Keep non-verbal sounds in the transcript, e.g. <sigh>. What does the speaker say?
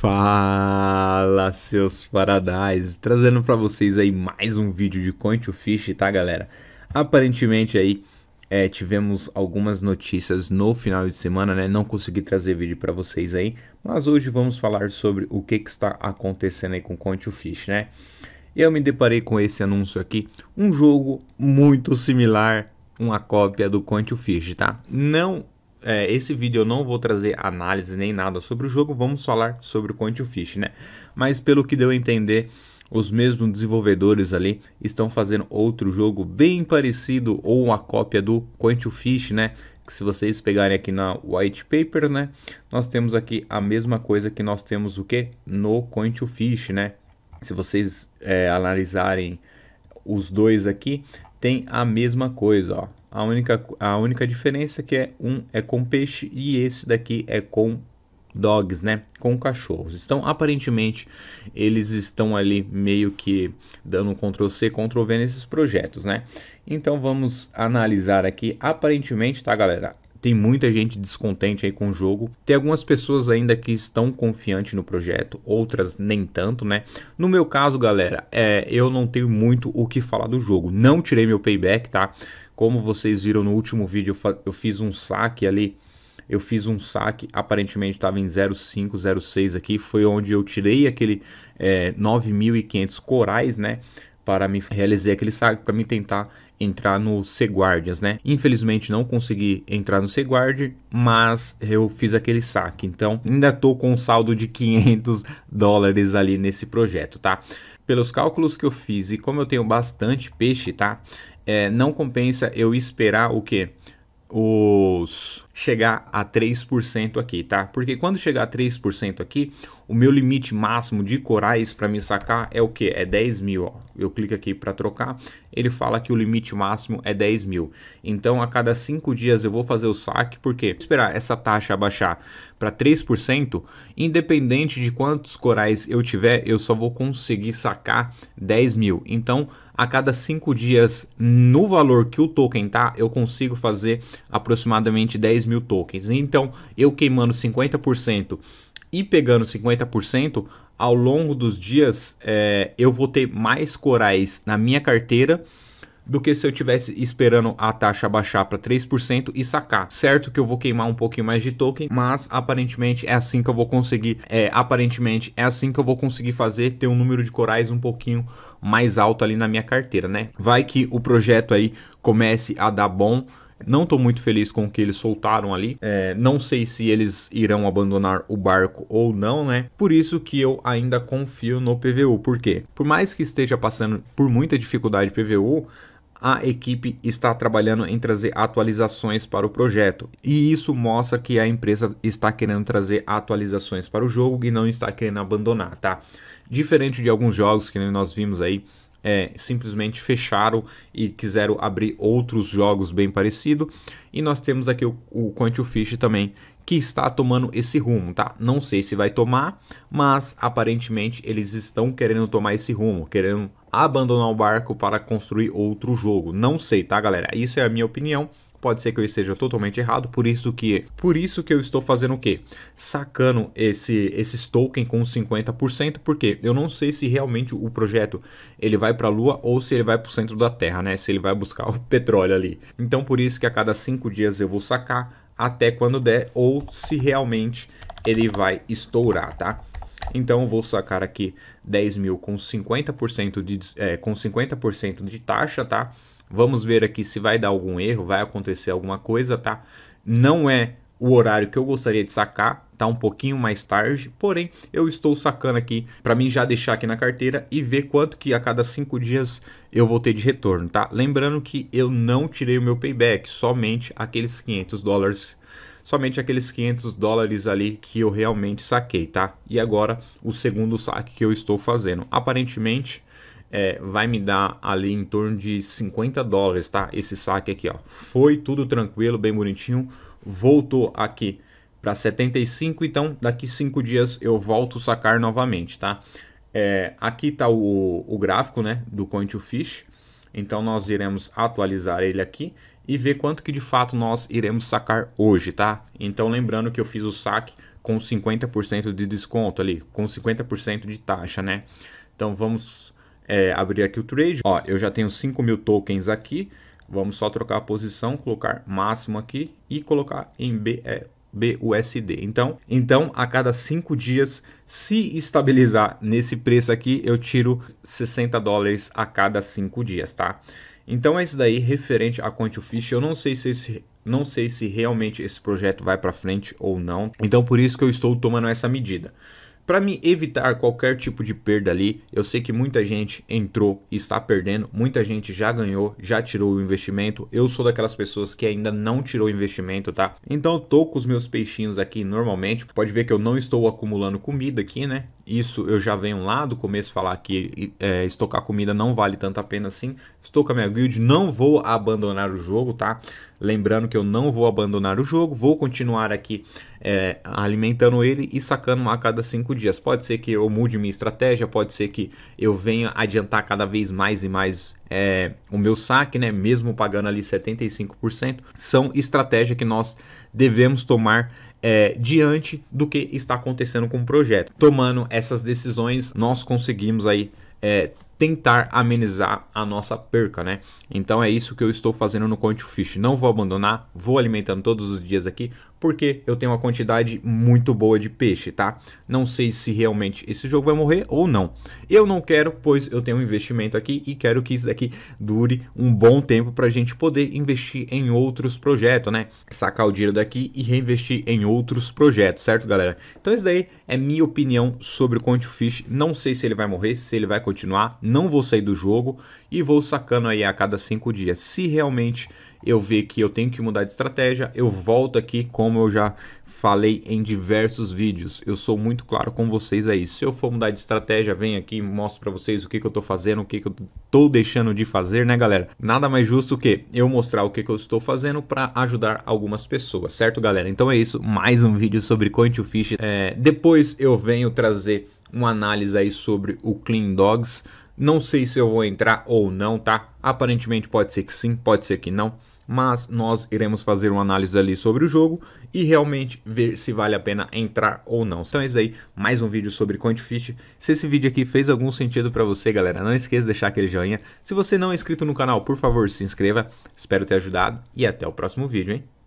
Fala, seus paradais! Trazendo para vocês aí mais um vídeo de Coin to Fish, tá, galera? Aparentemente aí é, tivemos algumas notícias no final de semana, né? Não consegui trazer vídeo para vocês aí, mas hoje vamos falar sobre o que, que está acontecendo aí com Coin to Fish, né? Eu me deparei com esse anúncio aqui, um jogo muito similar, uma cópia do Coin to Fish, tá? Não é, esse vídeo eu não vou trazer análise nem nada sobre o jogo, vamos falar sobre o Quantum Fish, né? Mas pelo que deu a entender, os mesmos desenvolvedores ali estão fazendo outro jogo bem parecido ou uma cópia do Quantum Fish, né? Que se vocês pegarem aqui na white paper, né, nós temos aqui a mesma coisa que nós temos o que no Quantum Fish, né? Se vocês é, analisarem os dois aqui, tem a mesma coisa, ó. A única, a única diferença é que é um é com peixe e esse daqui é com dogs, né? Com cachorros. Então, aparentemente, eles estão ali meio que dando um Ctrl C, Ctrl V nesses projetos, né? Então, vamos analisar aqui. Aparentemente, tá, galera? Tem muita gente descontente aí com o jogo. Tem algumas pessoas ainda que estão confiantes no projeto, outras nem tanto, né? No meu caso, galera, é, eu não tenho muito o que falar do jogo. Não tirei meu payback, tá? Como vocês viram no último vídeo, eu, eu fiz um saque ali. Eu fiz um saque, aparentemente estava em 0,506 aqui. Foi onde eu tirei aquele é, 9.500 corais, né? Para me realizar aquele saque, para me tentar entrar no C-Guardias, né? Infelizmente não consegui entrar no C-Guard, mas eu fiz aquele saque. Então ainda tô com um saldo de 500 dólares ali nesse projeto, tá? Pelos cálculos que eu fiz e como eu tenho bastante peixe, tá? É, não compensa eu esperar o que? Os chegar a 3% aqui, tá? Porque quando chegar a 3% aqui, o meu limite máximo de corais para me sacar é o que? É 10 mil, ó. Eu clico aqui para trocar, ele fala que o limite máximo é 10 mil. Então, a cada 5 dias eu vou fazer o saque, porque esperar essa taxa abaixar para 3%, independente de quantos corais eu tiver, eu só vou conseguir sacar 10 mil. Então, a cada 5 dias, no valor que o token tá, eu consigo fazer aproximadamente 10 mil tokens. Então, eu queimando 50% e pegando 50%, ao longo dos dias é, eu vou ter mais corais na minha carteira do que se eu tivesse esperando a taxa baixar para 3% e sacar. Certo que eu vou queimar um pouquinho mais de token, mas aparentemente é assim que eu vou conseguir, é, aparentemente é assim que eu vou conseguir fazer ter um número de corais um pouquinho mais alto ali na minha carteira, né? Vai que o projeto aí comece a dar bom não estou muito feliz com o que eles soltaram ali. É, não sei se eles irão abandonar o barco ou não, né? Por isso que eu ainda confio no PVU. Por quê? Por mais que esteja passando por muita dificuldade PVU, a equipe está trabalhando em trazer atualizações para o projeto. E isso mostra que a empresa está querendo trazer atualizações para o jogo e não está querendo abandonar, tá? Diferente de alguns jogos que nós vimos aí é, simplesmente fecharam e quiseram abrir outros jogos bem parecido. E nós temos aqui o, o Quantum Fish também, que está tomando esse rumo, tá? Não sei se vai tomar, mas aparentemente eles estão querendo tomar esse rumo, querendo abandonar o barco para construir outro jogo. Não sei, tá, galera? Isso é a minha opinião. Pode ser que eu esteja totalmente errado, por isso que, por isso que eu estou fazendo o quê? Sacando esse esses token com 50%, porque eu não sei se realmente o projeto ele vai para a lua ou se ele vai para o centro da Terra, né? Se ele vai buscar o <laughs> petróleo ali. Então por isso que a cada 5 dias eu vou sacar até quando der ou se realmente ele vai estourar, tá? Então vou sacar aqui 10 mil com 50% de, é, com 50 de taxa, tá? Vamos ver aqui se vai dar algum erro, vai acontecer alguma coisa, tá? Não é o horário que eu gostaria de sacar, tá um pouquinho mais tarde, porém eu estou sacando aqui para mim já deixar aqui na carteira e ver quanto que a cada cinco dias eu vou ter de retorno, tá? Lembrando que eu não tirei o meu payback, somente aqueles 500 dólares somente aqueles 500 dólares ali que eu realmente saquei, tá? E agora o segundo saque que eu estou fazendo. Aparentemente é, vai me dar ali em torno de 50 dólares, tá? Esse saque aqui, ó. Foi tudo tranquilo, bem bonitinho. Voltou aqui para 75, então daqui 5 dias eu volto sacar novamente, tá? É, aqui tá o, o gráfico, né, do Coin to Fish. Então nós iremos atualizar ele aqui e ver quanto que de fato nós iremos sacar hoje, tá? Então lembrando que eu fiz o saque com 50% de desconto ali, com 50% de taxa, né? Então vamos é, abrir aqui o trade. Ó, eu já tenho 5 mil tokens aqui. Vamos só trocar a posição, colocar máximo aqui e colocar em B, é, BUSD. Então, então, a cada 5 dias, se estabilizar nesse preço aqui, eu tiro 60 dólares a cada 5 dias, tá? Então é isso daí referente a Quantifish. Eu não sei se esse, não sei se realmente esse projeto vai para frente ou não. Então por isso que eu estou tomando essa medida. Para me evitar qualquer tipo de perda ali, eu sei que muita gente entrou e está perdendo, muita gente já ganhou, já tirou o investimento. Eu sou daquelas pessoas que ainda não tirou o investimento, tá? Então eu tô com os meus peixinhos aqui normalmente. Pode ver que eu não estou acumulando comida aqui, né? Isso eu já venho lá do começo falar que é, estocar comida não vale tanto a pena assim. Estou com a minha guild, não vou abandonar o jogo, tá? Lembrando que eu não vou abandonar o jogo, vou continuar aqui é, alimentando ele e sacando a cada cinco dias. Pode ser que eu mude minha estratégia, pode ser que eu venha adiantar cada vez mais e mais é, o meu saque, né? mesmo pagando ali 75%. São estratégias que nós devemos tomar é, diante do que está acontecendo com o projeto. Tomando essas decisões, nós conseguimos aí é, tentar amenizar a nossa perca, né? Então é isso que eu estou fazendo no Conte Fish. Não vou abandonar, vou alimentando todos os dias aqui porque eu tenho uma quantidade muito boa de peixe, tá? Não sei se realmente esse jogo vai morrer ou não. Eu não quero, pois eu tenho um investimento aqui e quero que isso daqui dure um bom tempo para a gente poder investir em outros projetos, né? Sacar o dinheiro daqui e reinvestir em outros projetos, certo, galera? Então isso daí é minha opinião sobre o Conte Fish. Não sei se ele vai morrer, se ele vai continuar. Não vou sair do jogo e vou sacando aí a cada cinco dias. Se realmente eu ver que eu tenho que mudar de estratégia, eu volto aqui como eu já falei em diversos vídeos. Eu sou muito claro com vocês aí. Se eu for mudar de estratégia, venho aqui e mostro para vocês o que, que eu estou fazendo, o que, que eu estou deixando de fazer, né, galera? Nada mais justo que eu mostrar o que, que eu estou fazendo para ajudar algumas pessoas, certo, galera? Então é isso. Mais um vídeo sobre Coin to Fish. É, depois eu venho trazer uma análise aí sobre o Clean Dogs. Não sei se eu vou entrar ou não, tá? Aparentemente pode ser que sim, pode ser que não mas nós iremos fazer uma análise ali sobre o jogo e realmente ver se vale a pena entrar ou não. Então é isso aí, mais um vídeo sobre Quantifish. Se esse vídeo aqui fez algum sentido para você, galera, não esqueça de deixar aquele joinha. Se você não é inscrito no canal, por favor, se inscreva. Espero ter ajudado e até o próximo vídeo, hein?